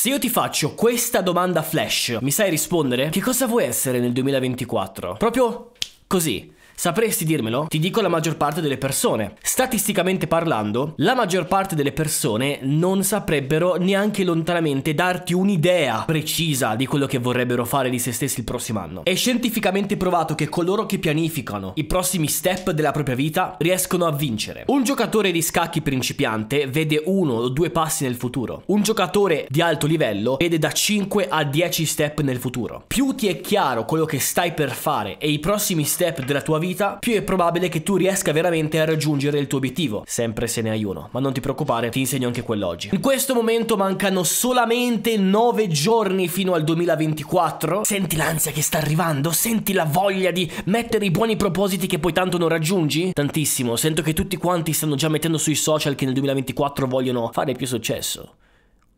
Se io ti faccio questa domanda flash, mi sai rispondere? Che cosa vuoi essere nel 2024? Proprio così. Sapresti dirmelo? Ti dico la maggior parte delle persone. Statisticamente parlando, la maggior parte delle persone non saprebbero neanche lontanamente darti un'idea precisa di quello che vorrebbero fare di se stessi il prossimo anno. È scientificamente provato che coloro che pianificano i prossimi step della propria vita riescono a vincere. Un giocatore di scacchi principiante vede uno o due passi nel futuro. Un giocatore di alto livello vede da 5 a 10 step nel futuro. Più ti è chiaro quello che stai per fare e i prossimi step della tua vita, vita, più è probabile che tu riesca veramente a raggiungere il tuo obiettivo, sempre se ne hai uno. Ma non ti preoccupare, ti insegno anche quell'oggi. In questo momento mancano solamente 9 giorni fino al 2024. Senti l'ansia che sta arrivando, senti la voglia di mettere i buoni propositi che poi tanto non raggiungi? Tantissimo, sento che tutti quanti stanno già mettendo sui social che nel 2024 vogliono fare più successo.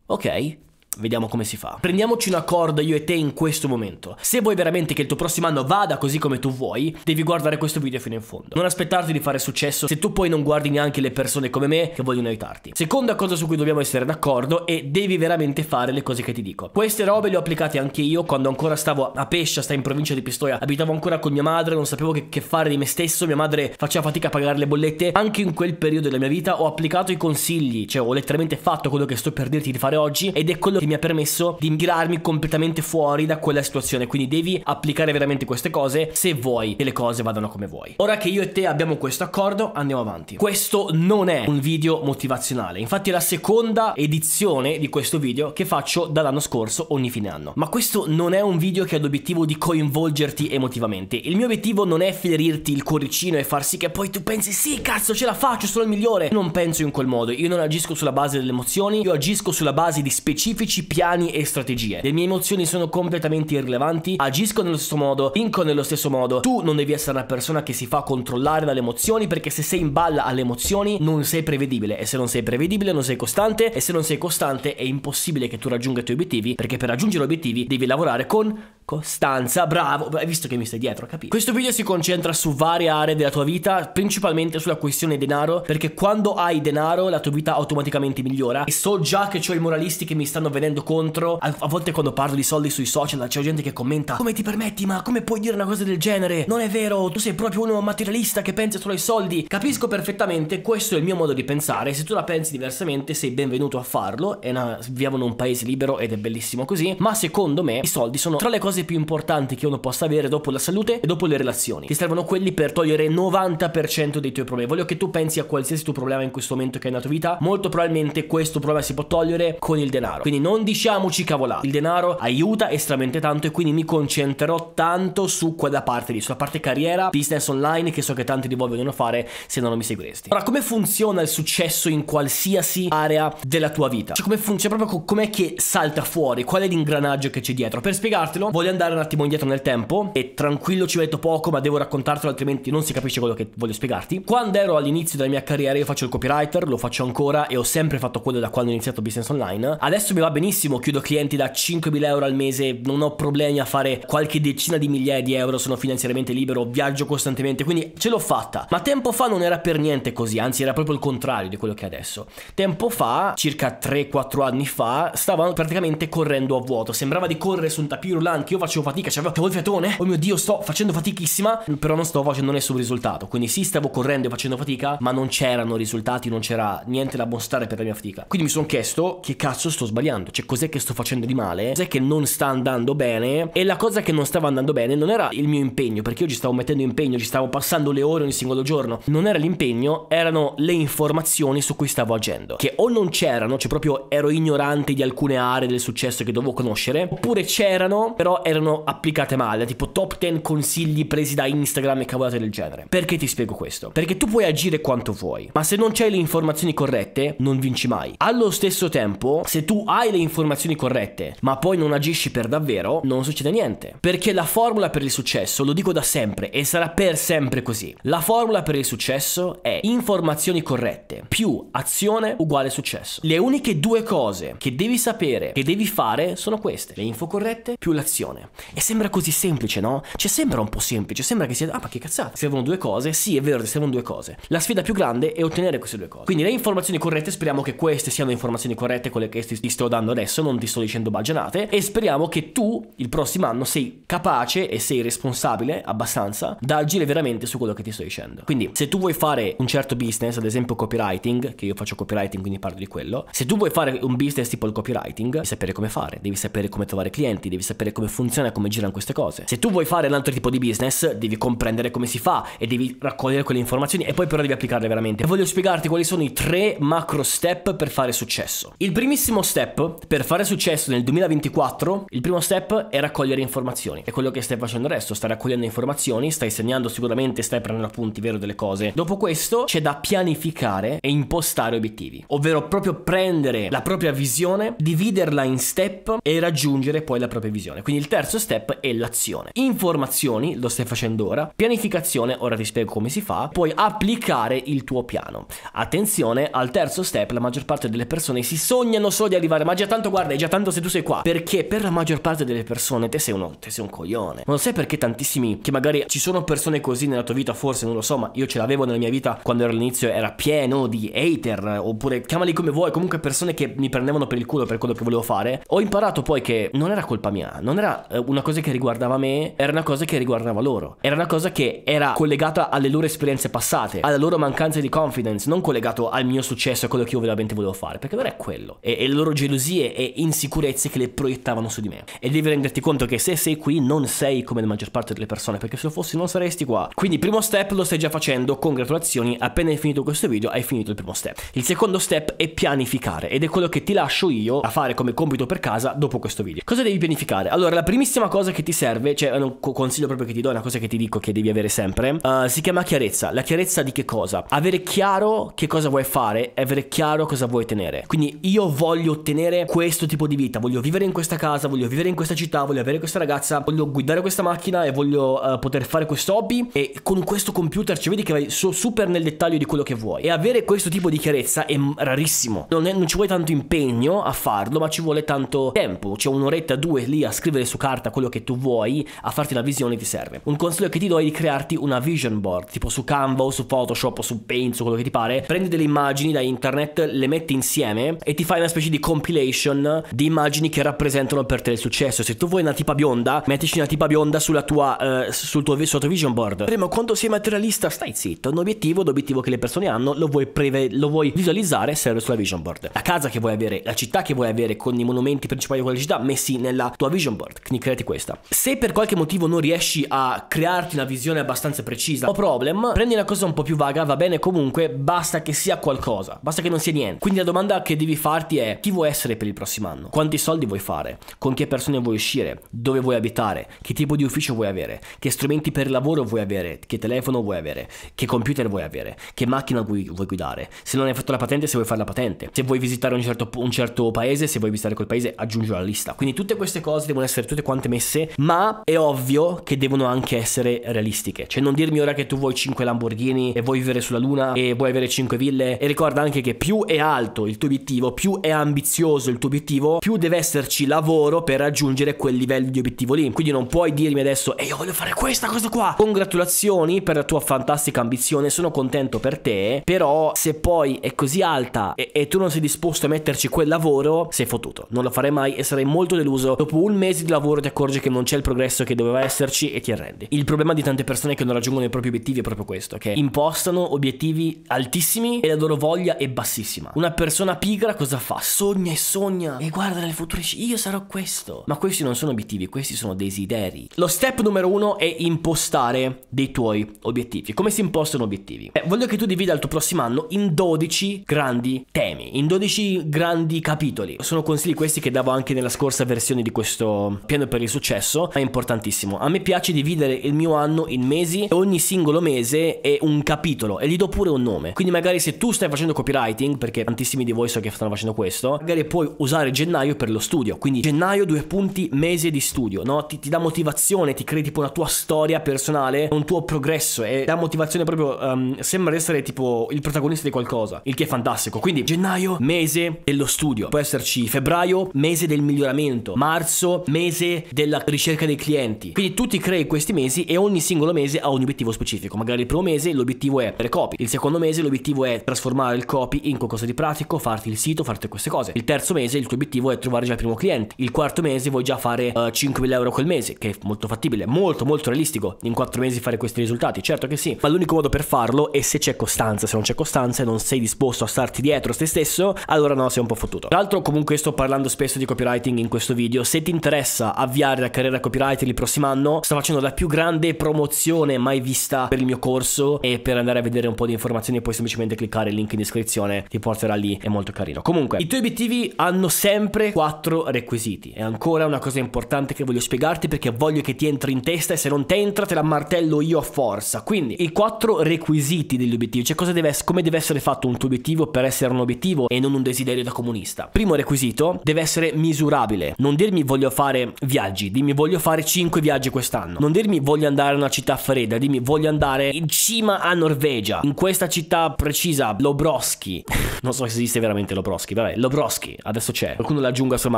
Ok, Vediamo come si fa. Prendiamoci un accordo io e te in questo momento. Se vuoi veramente che il tuo prossimo anno vada così come tu vuoi, devi guardare questo video fino in fondo. Non aspettarti di fare successo se tu poi non guardi neanche le persone come me che vogliono aiutarti. Seconda cosa su cui dobbiamo essere d'accordo è devi veramente fare le cose che ti dico. Queste robe le ho applicate anche io quando ancora stavo a Pescia, sta in provincia di Pistoia, abitavo ancora con mia madre, non sapevo che, che fare di me stesso, mia madre faceva fatica a pagare le bollette. Anche in quel periodo della mia vita ho applicato i consigli, cioè ho letteralmente fatto quello che sto per dirti di fare oggi ed è quello che che mi ha permesso di ingrarmi completamente fuori da quella situazione. Quindi devi applicare veramente queste cose se vuoi che le cose vadano come vuoi. Ora che io e te abbiamo questo accordo, andiamo avanti. Questo non è un video motivazionale. Infatti è la seconda edizione di questo video che faccio dall'anno scorso ogni fine anno. Ma questo non è un video che ha l'obiettivo di coinvolgerti emotivamente. Il mio obiettivo non è ferirti il cuoricino e far sì che poi tu pensi sì, cazzo, ce la faccio, sono il migliore. Non penso in quel modo. Io non agisco sulla base delle emozioni, io agisco sulla base di specifici politici, piani e strategie. Le mie emozioni sono completamente irrilevanti, agisco nello stesso modo, vinco nello stesso modo. Tu non devi essere una persona che si fa controllare dalle emozioni perché se sei in balla alle emozioni non sei prevedibile e se non sei prevedibile non sei costante e se non sei costante è impossibile che tu raggiunga i tuoi obiettivi perché per raggiungere obiettivi devi lavorare con Costanza, bravo, hai visto che mi stai dietro, capito? Questo video si concentra su varie aree della tua vita, principalmente sulla questione denaro, perché quando hai denaro la tua vita automaticamente migliora. E so già che c'ho i moralisti che mi stanno venendo contro, a, a volte quando parlo di soldi sui social c'è gente che commenta come ti permetti, ma come puoi dire una cosa del genere? Non è vero, tu sei proprio uno materialista che pensa solo ai soldi. Capisco perfettamente, questo è il mio modo di pensare, se tu la pensi diversamente sei benvenuto a farlo, è una, viviamo in un paese libero ed è bellissimo così, ma secondo me i soldi sono tra le cose cose più importanti che uno possa avere dopo la salute e dopo le relazioni. Ti servono quelli per togliere il 90% dei tuoi problemi. Voglio che tu pensi a qualsiasi tuo problema in questo momento che hai nella tua vita. Molto probabilmente questo problema si può togliere con il denaro. Quindi non diciamoci cavolate. Il denaro aiuta estremamente tanto e quindi mi concentrerò tanto su quella parte lì, sulla parte carriera, business online che so che tanti di voi vogliono fare se non mi seguiresti. Ora, come funziona il successo in qualsiasi area della tua vita? Cioè, come funziona proprio com'è che salta fuori? Qual è l'ingranaggio che c'è dietro? Per spiegartelo, voglio voglio andare un attimo indietro nel tempo e tranquillo ci metto poco ma devo raccontartelo altrimenti non si capisce quello che voglio spiegarti. Quando ero all'inizio della mia carriera io faccio il copywriter, lo faccio ancora e ho sempre fatto quello da quando ho iniziato business online. Adesso mi va benissimo, chiudo clienti da 5.000 euro al mese, non ho problemi a fare qualche decina di migliaia di euro, sono finanziariamente libero, viaggio costantemente, quindi ce l'ho fatta. Ma tempo fa non era per niente così, anzi era proprio il contrario di quello che è adesso. Tempo fa, circa 3-4 anni fa, stavano praticamente correndo a vuoto, sembrava di correre su un tapis roulant anch'io facevo fatica, c'avevo cioè, il fiatone. Oh mio dio, sto facendo fatichissima, però non stavo facendo nessun risultato. Quindi sì, stavo correndo e facendo fatica, ma non c'erano risultati, non c'era niente da mostrare per la mia fatica. Quindi mi sono chiesto che cazzo sto sbagliando, cioè cos'è che sto facendo di male, cos'è che non sta andando bene. E la cosa che non stava andando bene non era il mio impegno, perché io ci stavo mettendo impegno, ci stavo passando le ore ogni singolo giorno. Non era l'impegno, erano le informazioni su cui stavo agendo. Che o non c'erano, cioè proprio ero ignorante di alcune aree del successo che dovevo conoscere, oppure c'erano, però erano applicate male, tipo top 10 consigli presi da Instagram e cavolate del genere. Perché ti spiego questo? Perché tu puoi agire quanto vuoi, ma se non c'hai le informazioni corrette, non vinci mai. Allo stesso tempo, se tu hai le informazioni corrette, ma poi non agisci per davvero, non succede niente. Perché la formula per il successo, lo dico da sempre e sarà per sempre così. La formula per il successo è informazioni corrette più azione uguale successo. Le uniche due cose che devi sapere, che devi fare, sono queste. Le info corrette più l'azione persone. E sembra così semplice, no? Cioè sembra un po' semplice, sembra che sia... Ah, ma che cazzata? servono due cose? Sì, è vero, servono due cose. La sfida più grande è ottenere queste due cose. Quindi le informazioni corrette, speriamo che queste siano informazioni corrette, quelle che ti sto dando adesso, non ti sto dicendo baggianate, e speriamo che tu il prossimo anno sei capace e sei responsabile abbastanza da agire veramente su quello che ti sto dicendo. Quindi se tu vuoi fare un certo business, ad esempio copywriting, che io faccio copywriting quindi parlo di quello, se tu vuoi fare un business tipo il copywriting, devi sapere come fare, devi sapere come trovare clienti, devi sapere come funzionare funziona e come girano queste cose. Se tu vuoi fare un altro tipo di business, devi comprendere come si fa e devi raccogliere quelle informazioni e poi però devi applicarle veramente. E voglio spiegarti quali sono i tre macro step per fare successo. Il primissimo step per fare successo nel 2024, il primo step è raccogliere informazioni. È quello che stai facendo adesso, stai raccogliendo informazioni, stai segnando sicuramente, stai prendendo appunti vero delle cose. Dopo questo c'è da pianificare e impostare obiettivi, ovvero proprio prendere la propria visione, dividerla in step e raggiungere poi la propria visione. Quindi il terzo step è l'azione. Informazioni, lo stai facendo ora, pianificazione, ora ti spiego come si fa, Puoi applicare il tuo piano. Attenzione, al terzo step la maggior parte delle persone si sognano solo di arrivare, ma già tanto guarda, è già tanto se tu sei qua, perché per la maggior parte delle persone te sei, uno, te sei un coglione. Non sai perché tantissimi, che magari ci sono persone così nella tua vita, forse non lo so, ma io ce l'avevo nella mia vita quando ero all'inizio, era pieno di hater, oppure chiamali come vuoi, comunque persone che mi prendevano per il culo per quello che volevo fare. Ho imparato poi che non era colpa mia, non era eh, una cosa che riguardava me, era una cosa che riguardava loro. Era una cosa che era collegata alle loro esperienze passate, alla loro mancanza di confidence, non collegato al mio successo e a quello che io veramente volevo fare, perché non è quello. E, e le loro gelosie e insicurezze che le proiettavano su di me. E devi renderti conto che se sei qui non sei come la maggior parte delle persone, perché se lo fossi non saresti qua. Quindi primo step lo stai già facendo, congratulazioni, appena hai finito questo video hai finito il primo step. Il secondo step è pianificare ed è quello che ti lascio io a fare come compito per casa dopo questo video. Cosa devi pianificare? Allora la la primissima cosa che ti serve, cioè un consiglio proprio che ti do, è una cosa che ti dico che devi avere sempre, uh, si chiama chiarezza. La chiarezza di che cosa? Avere chiaro che cosa vuoi fare, avere chiaro cosa vuoi tenere. Quindi io voglio ottenere questo tipo di vita, voglio vivere in questa casa, voglio vivere in questa città, voglio avere questa ragazza, voglio guidare questa macchina e voglio uh, poter fare questo hobby e con questo computer ci vedi che vai so, super nel dettaglio di quello che vuoi. E avere questo tipo di chiarezza è rarissimo. Non, è, non ci vuole tanto impegno a farlo, ma ci vuole tanto tempo, cioè un'oretta, due lì a scrivere su su carta quello che tu vuoi, a farti la visione ti serve. Un consiglio che ti do è di crearti una vision board, tipo su Canva o su Photoshop o su Paint, su quello che ti pare, prendi delle immagini da internet, le metti insieme e ti fai una specie di compilation di immagini che rappresentano per te il successo. Se tu vuoi una tipa bionda, mettici una tipa bionda sulla tua, eh, sul tuo, sul tuo vision board. Prima, quando sei materialista, stai zitto. Un obiettivo, l'obiettivo che le persone hanno, lo vuoi, preve- lo vuoi visualizzare, serve sulla vision board. La casa che vuoi avere, la città che vuoi avere con i monumenti principali di quella città messi nella tua vision board creati questa. Se per qualche motivo non riesci a crearti una visione abbastanza precisa, o problem, prendi una cosa un po' più vaga, va bene comunque, basta che sia qualcosa, basta che non sia niente. Quindi la domanda che devi farti è chi vuoi essere per il prossimo anno? Quanti soldi vuoi fare? Con che persone vuoi uscire? Dove vuoi abitare? Che tipo di ufficio vuoi avere? Che strumenti per lavoro vuoi avere? Che telefono vuoi avere? Che computer vuoi avere? Che macchina vuoi, vuoi guidare? Se non hai fatto la patente, se vuoi fare la patente? Se vuoi visitare un certo, un certo paese, se vuoi visitare quel paese, aggiungi la lista. Quindi tutte queste cose devono essere tutte tutte quante messe, ma è ovvio che devono anche essere realistiche. Cioè non dirmi ora che tu vuoi 5 Lamborghini e vuoi vivere sulla luna e vuoi avere 5 ville e ricorda anche che più è alto il tuo obiettivo, più è ambizioso il tuo obiettivo, più deve esserci lavoro per raggiungere quel livello di obiettivo lì. Quindi non puoi dirmi adesso "E io voglio fare questa cosa qua". Congratulazioni per la tua fantastica ambizione, sono contento per te, però se poi è così alta e, e tu non sei disposto a metterci quel lavoro, sei fottuto. Non lo farei mai e sarei molto deluso dopo un mese di lavoro lavoro ti accorgi che non c'è il progresso che doveva esserci e ti arrendi. Il problema di tante persone che non raggiungono i propri obiettivi è proprio questo, che impostano obiettivi altissimi e la loro voglia è bassissima. Una persona pigra cosa fa? Sogna e sogna e guarda nel futuro e dice io sarò questo. Ma questi non sono obiettivi, questi sono desideri. Lo step numero uno è impostare dei tuoi obiettivi. Come si impostano obiettivi? Eh, voglio che tu divida il tuo prossimo anno in 12 grandi temi, in 12 grandi capitoli. Sono consigli questi che davo anche nella scorsa versione di questo piano piano per il successo ma è importantissimo. A me piace dividere il mio anno in mesi e ogni singolo mese è un capitolo e gli do pure un nome. Quindi magari se tu stai facendo copywriting, perché tantissimi di voi so che stanno facendo questo, magari puoi usare gennaio per lo studio. Quindi gennaio due punti mese di studio, no? Ti, ti dà motivazione, ti crei tipo una tua storia personale, un tuo progresso e dà motivazione proprio, um, sembra essere tipo il protagonista di qualcosa, il che è fantastico. Quindi gennaio, mese dello studio, può esserci febbraio, mese del miglioramento, marzo, mese mese della ricerca dei clienti. Quindi tu ti crei questi mesi e ogni singolo mese ha un obiettivo specifico. Magari il primo mese l'obiettivo è le copy, il secondo mese l'obiettivo è trasformare il copy in qualcosa di pratico, farti il sito, farti queste cose. Il terzo mese il tuo obiettivo è trovare già il primo cliente. Il quarto mese vuoi già fare uh, eh, 5.000 euro quel mese, che è molto fattibile, molto molto realistico in quattro mesi fare questi risultati. Certo che sì, ma l'unico modo per farlo è se c'è costanza. Se non c'è costanza e non sei disposto a starti dietro te stesso, allora no, sei un po' fottuto. Tra l'altro comunque sto parlando spesso di copywriting in questo video. Se ti interessa senza avviare la carriera copywriter il prossimo anno, sto facendo la più grande promozione mai vista per il mio corso e per andare a vedere un po' di informazioni puoi semplicemente cliccare il link in descrizione, ti porterà lì, è molto carino. Comunque, i tuoi obiettivi hanno sempre quattro requisiti. È ancora una cosa importante che voglio spiegarti perché voglio che ti entri in testa e se non ti entra te la martello io a forza. Quindi, i quattro requisiti degli obiettivi, cioè deve, come deve essere fatto un tuo obiettivo per essere un obiettivo e non un desiderio da comunista. Primo requisito, deve essere misurabile. Non dirmi voglio fare viaggi, dimmi voglio fare 5 viaggi quest'anno. Non dirmi voglio andare a una città fredda, dimmi voglio andare in cima a Norvegia, in questa città precisa, Lobroski. non so se esiste veramente Lobroski, vabbè, Lobroski, adesso c'è. Qualcuno l'aggiunga sulla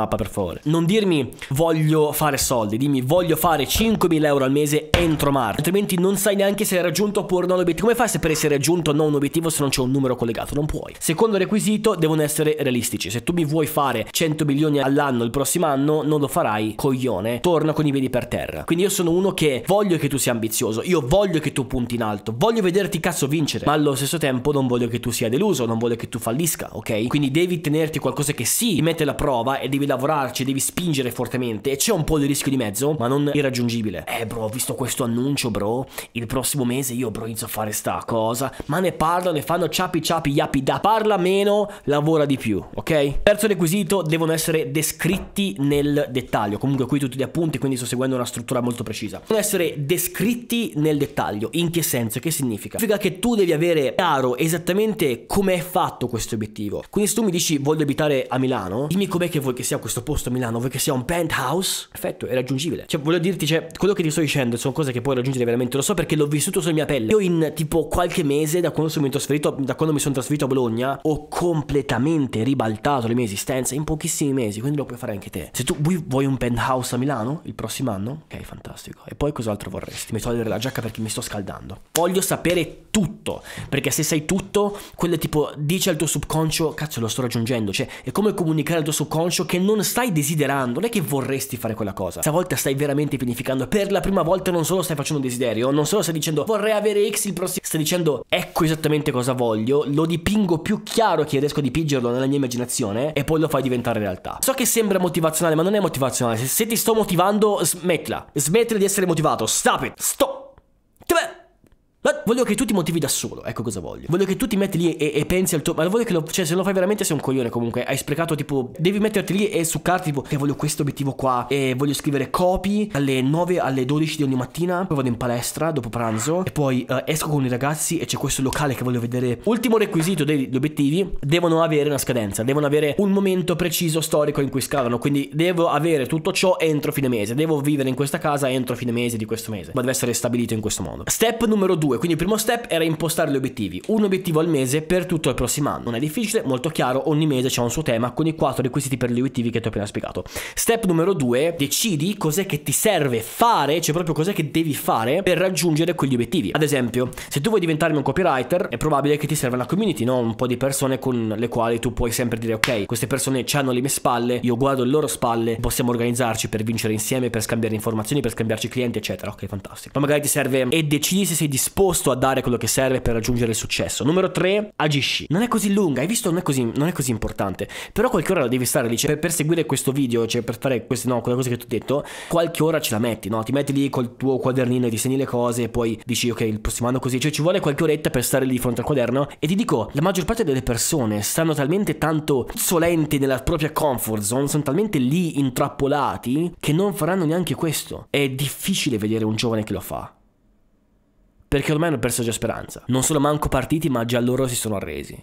mappa per favore. Non dirmi voglio fare soldi, dimmi voglio fare 5.000 euro al mese entro marzo, altrimenti non sai neanche se hai raggiunto oppure non l'obiettivo. Come fai se per essere raggiunto no un obiettivo se non c'è un numero collegato? Non puoi. Secondo requisito devono essere realistici. Se tu mi vuoi fare 100 milioni all'anno il prossimo anno, non lo farai con coglione, torno con i piedi per terra. Quindi io sono uno che voglio che tu sia ambizioso, io voglio che tu punti in alto, voglio vederti cazzo vincere, ma allo stesso tempo non voglio che tu sia deluso, non voglio che tu fallisca, ok? Quindi devi tenerti qualcosa che sì, ti mette alla prova e devi lavorarci, devi spingere fortemente e c'è un po' di rischio di mezzo, ma non irraggiungibile. Eh bro, ho visto questo annuncio, bro, il prossimo mese io bro inizio a fare sta cosa, ma ne parlano, e fanno ciapi ciapi yapi da, parla meno, lavora di più, ok? Terzo requisito, devono essere descritti nel dettaglio, comunque comunque qui tutti gli appunti, quindi sto seguendo una struttura molto precisa. Devono essere descritti nel dettaglio. In che senso? Che significa? Significa che tu devi avere chiaro esattamente come è fatto questo obiettivo. Quindi se tu mi dici voglio abitare a Milano, dimmi com'è che vuoi che sia questo posto a Milano, vuoi che sia un penthouse? Perfetto, è raggiungibile. Cioè, voglio dirti, cioè, quello che ti sto dicendo sono cose che puoi raggiungere veramente, lo so perché l'ho vissuto sulla mia pelle. Io in tipo qualche mese, da quando, sono trasferito, da quando mi sono trasferito a Bologna, ho completamente ribaltato le mie esistenze in pochissimi mesi, quindi lo puoi fare anche te. Se tu vuoi un penthouse, House a Milano il prossimo anno? Ok, fantastico. E poi cos'altro vorresti? Mi togliere la giacca perché mi sto scaldando. Voglio sapere tutto, perché se sai tutto, quello tipo dice al tuo subconscio, cazzo lo sto raggiungendo, cioè è come comunicare al tuo subconscio che non stai desiderando, non è che vorresti fare quella cosa. Stavolta stai veramente pianificando, per la prima volta non solo stai facendo un desiderio, non solo stai dicendo vorrei avere X il prossimo, stai dicendo ecco esattamente cosa voglio, lo dipingo più chiaro che riesco a dipingerlo nella mia immaginazione e poi lo fai diventare realtà. So che sembra motivazionale, ma non è motivazionale, Se se ti sto motivando, smettila. Smettila di essere motivato. Stop it. Stop. Ma voglio che tu ti motivi da solo, ecco cosa voglio. Voglio che tu ti metti lì e, e pensi al tuo... Ma voglio che lo... Cioè, se lo fai veramente sei un coglione comunque. Hai sprecato tipo... Devi metterti lì e su carta, tipo... Che eh, voglio questo obiettivo qua. E voglio scrivere copy alle 9 alle 12 di ogni mattina. Poi vado in palestra dopo pranzo. E poi uh, esco con i ragazzi e c'è questo locale che voglio vedere. Ultimo requisito degli obiettivi. Devono avere una scadenza. Devono avere un momento preciso storico in cui scavano. Quindi devo avere tutto ciò entro fine mese. Devo vivere in questa casa entro fine mese di questo mese. Ma deve essere stabilito in questo modo. Step numero 2 2. Quindi il primo step era impostare gli obiettivi. Un obiettivo al mese per tutto il prossimo anno. Non è difficile, molto chiaro, ogni mese c'è un suo tema con i quattro requisiti per gli obiettivi che ti ho appena spiegato. Step numero 2, decidi cos'è che ti serve fare, cioè proprio cos'è che devi fare per raggiungere quegli obiettivi. Ad esempio, se tu vuoi diventarmi un copywriter, è probabile che ti serva una community, no? Un po' di persone con le quali tu puoi sempre dire ok, queste persone hanno le mie spalle, io guardo le loro spalle, possiamo organizzarci per vincere insieme, per scambiare informazioni, per scambiarci clienti, eccetera. Ok, fantastico. Ma magari ti serve e decidi se sei disposto disposto a dare quello che serve per raggiungere il successo. Numero 3, agisci. Non è così lunga, hai visto? Non è così, non è così importante. Però qualche ora la devi stare lì, cioè per, per seguire questo video, cioè per fare queste, no, quelle cose che ti ho detto, qualche ora ce la metti, no? Ti metti lì col tuo quadernino e disegni le cose e poi dici ok, il prossimo anno così, cioè ci vuole qualche oretta per stare lì di fronte al quaderno e ti dico, la maggior parte delle persone stanno talmente tanto solenti nella propria comfort zone, sono talmente lì intrappolati che non faranno neanche questo. È difficile vedere un giovane che lo fa perché ormai hanno perso già speranza. Non sono manco partiti, ma già loro si sono arresi.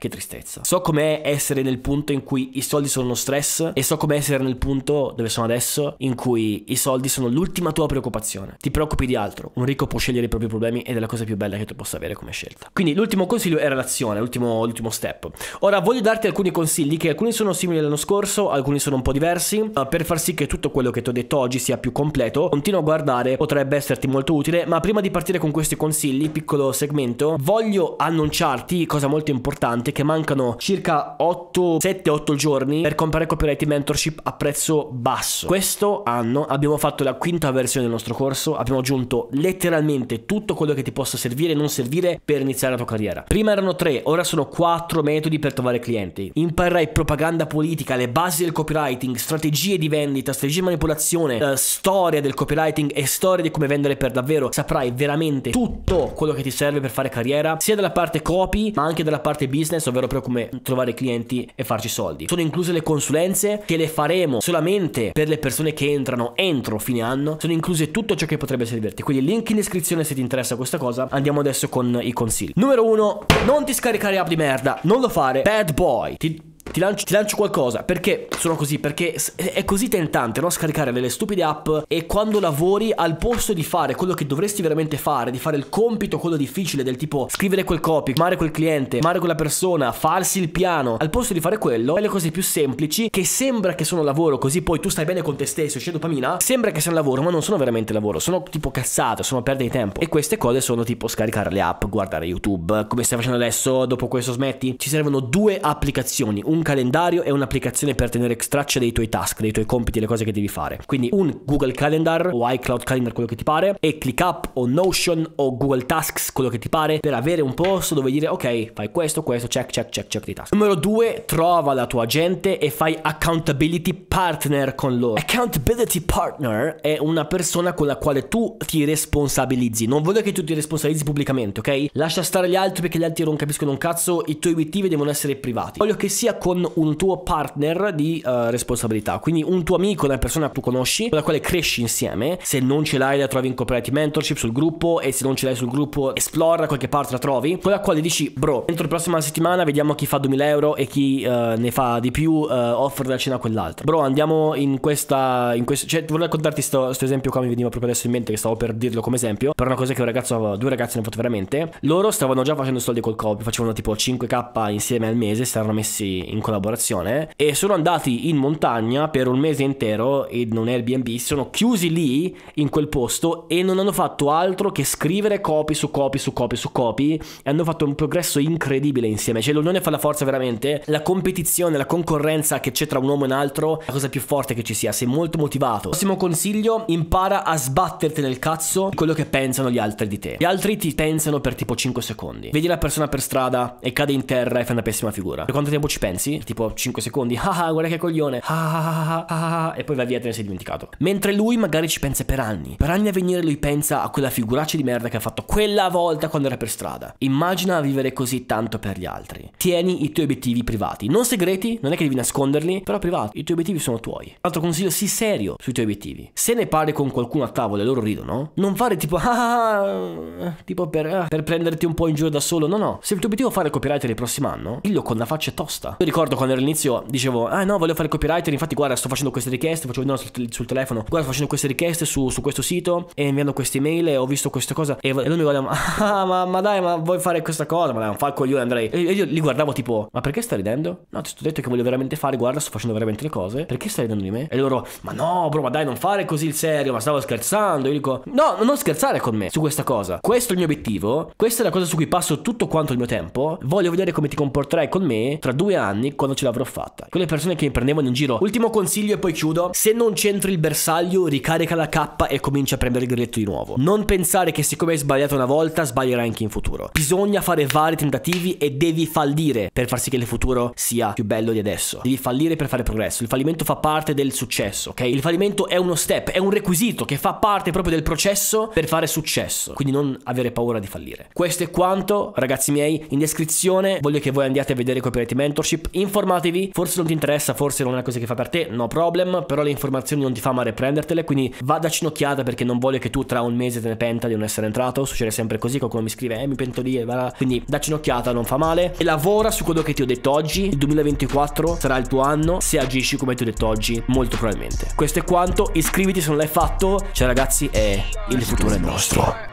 Che tristezza. So com'è essere nel punto in cui i soldi sono uno stress e so com'è essere nel punto dove sono adesso in cui i soldi sono l'ultima tua preoccupazione. Ti preoccupi di altro. Un ricco può scegliere i propri problemi ed è la cosa più bella che tu possa avere come scelta. Quindi l'ultimo consiglio era l'azione, l'ultimo, l'ultimo step. Ora voglio darti alcuni consigli che alcuni sono simili all'anno scorso, alcuni sono un po' diversi. Eh, per far sì che tutto quello che ti ho detto oggi sia più completo, continua a guardare, potrebbe esserti molto utile, ma prima di partire con questi consigli, piccolo segmento, voglio annunciarti cosa molto importante solamente che mancano circa 8, 7-8 giorni per comprare copyright mentorship a prezzo basso. Questo anno abbiamo fatto la quinta versione del nostro corso, abbiamo aggiunto letteralmente tutto quello che ti possa servire e non servire per iniziare la tua carriera. Prima erano tre, ora sono quattro metodi per trovare clienti. Imparerai propaganda politica, le basi del copywriting, strategie di vendita, strategie di manipolazione, eh, storia del copywriting e storia di come vendere per davvero. Saprai veramente tutto quello che ti serve per fare carriera, sia dalla parte copy ma anche dalla parte business senso vero proprio come trovare clienti e farci soldi. Sono incluse le consulenze che le faremo solamente per le persone che entrano entro fine anno, sono incluse tutto ciò che potrebbe servirti, quindi link in descrizione se ti interessa questa cosa. Andiamo adesso con i consigli. Numero uno, non ti scaricare app di merda, non lo fare, bad boy. Ti ti lancio, ti lancio, qualcosa perché sono così, perché è così tentante no? scaricare delle stupide app e quando lavori al posto di fare quello che dovresti veramente fare, di fare il compito, quello difficile del tipo scrivere quel copy, mare quel cliente, mare quella persona, farsi il piano, al posto di fare quello, fai le cose più semplici che sembra che sono lavoro, così poi tu stai bene con te stesso, c'è dopamina, sembra che sia un lavoro, ma non sono veramente lavoro, sono tipo cazzate, sono perdita di tempo. E queste cose sono tipo scaricare le app, guardare YouTube, come stai facendo adesso, dopo questo smetti, ci servono due applicazioni, un un calendario e un'applicazione per tenere traccia dei tuoi task, dei tuoi compiti, le cose che devi fare. Quindi un Google Calendar o iCloud Calendar, quello che ti pare, e ClickUp o Notion o Google Tasks, quello che ti pare, per avere un posto dove dire ok, fai questo, questo, check, check, check, check di task. Numero due, trova la tua gente e fai accountability partner con loro. Accountability partner è una persona con la quale tu ti responsabilizzi. Non voglio che tu ti responsabilizzi pubblicamente, ok? Lascia stare gli altri perché gli altri non capiscono un cazzo, i tuoi obiettivi devono essere privati. Voglio che sia con con un tuo partner di uh, responsabilità. Quindi un tuo amico, una persona che tu conosci, con la quale cresci insieme. Se non ce l'hai la trovi in copyright mentorship sul gruppo e se non ce l'hai sul gruppo esplora qualche parte la trovi. Con la quale dici bro, entro la prossima settimana vediamo chi fa 2000 euro e chi uh, ne fa di più, uh, eh, offre la cena a quell'altro. Bro, andiamo in questa... In quest... Cioè, vorrei raccontarti questo esempio qua, mi veniva proprio adesso in mente che stavo per dirlo come esempio, per una cosa che un ragazzo, due ragazzi hanno fatto veramente. Loro stavano già facendo soldi col copy, facevano tipo 5k insieme al mese, si erano messi in in collaborazione e sono andati in montagna per un mese intero in un Airbnb, sono chiusi lì in quel posto e non hanno fatto altro che scrivere copy su copy su copy su copy e hanno fatto un progresso incredibile insieme, cioè l'unione fa la forza veramente, la competizione, la concorrenza che c'è tra un uomo e un altro è la cosa più forte che ci sia, sei molto motivato. Prossimo consiglio, impara a sbatterti nel cazzo di quello che pensano gli altri di te. Gli altri ti pensano per tipo 5 secondi. Vedi la persona per strada e cade in terra e fai una pessima figura. Per quanto tempo ci pensi? scherzi, tipo 5 secondi, ah guarda che coglione, ah, ah, ah, ah, ah, e poi va via e te ne sei dimenticato. Mentre lui magari ci pensa per anni, per anni a venire lui pensa a quella figuraccia di merda che ha fatto quella volta quando era per strada. Immagina vivere così tanto per gli altri. Tieni i tuoi obiettivi privati, non segreti, non è che devi nasconderli, però privati, i tuoi obiettivi sono tuoi. Altro consiglio, sii serio sui tuoi obiettivi. Se ne parli con qualcuno a tavola e loro ridono, non fare tipo ah, tipo per, ah, per prenderti un po' in giro da solo, no no. Se il tuo obiettivo è fare copyright nel prossimo anno, dillo con la faccia tosta. Io ricordo ricordo quando all'inizio dicevo, ah no, voglio fare il copywriter, infatti guarda, sto facendo queste richieste, faccio vedere sul, sul, telefono, guarda, sto facendo queste richieste su, su questo sito e inviando queste email. e ho visto questa cosa e, e loro mi guardavano, ah, ah ma, ma, dai, ma vuoi fare questa cosa? Ma dai, non fa il coglione Andrei. E, e io li guardavo tipo, ma perché stai ridendo? No, ti sto detto che voglio veramente fare, guarda, sto facendo veramente le cose, perché stai ridendo di me? E loro, ma no, bro, ma dai, non fare così il serio, ma stavo scherzando. E Io dico, no, non scherzare con me su questa cosa. Questo è il mio obiettivo, questa è la cosa su cui passo tutto quanto il mio tempo. Voglio vedere come ti comporterai con me tra due anni quando ce l'avrò fatta. Quelle persone che mi prendevano in giro. Ultimo consiglio e poi chiudo. Se non c'entri il bersaglio, ricarica la K e comincia a prendere il grilletto di nuovo. Non pensare che siccome hai sbagliato una volta, sbaglierai anche in futuro. Bisogna fare vari tentativi e devi fallire per far sì che il futuro sia più bello di adesso. Devi fallire per fare progresso. Il fallimento fa parte del successo, ok? Il fallimento è uno step, è un requisito che fa parte proprio del processo per fare successo. Quindi non avere paura di fallire. Questo è quanto, ragazzi miei. In descrizione voglio che voi andiate a vedere Copyright Mentorship informatevi, forse non ti interessa, forse non è una cosa che fa per te, no problem, però le informazioni non ti fa male prendertele, quindi vadaci un'occhiata perché non voglio che tu tra un mese te ne penta di non essere entrato, succede sempre così, qualcuno mi scrive, eh mi pento lì, quindi dacci un'occhiata, non fa male, e lavora su quello che ti ho detto oggi, il 2024 sarà il tuo anno se agisci come ti ho detto oggi, molto probabilmente. Questo è quanto, iscriviti se non l'hai fatto, ciao ragazzi è il futuro è nostro.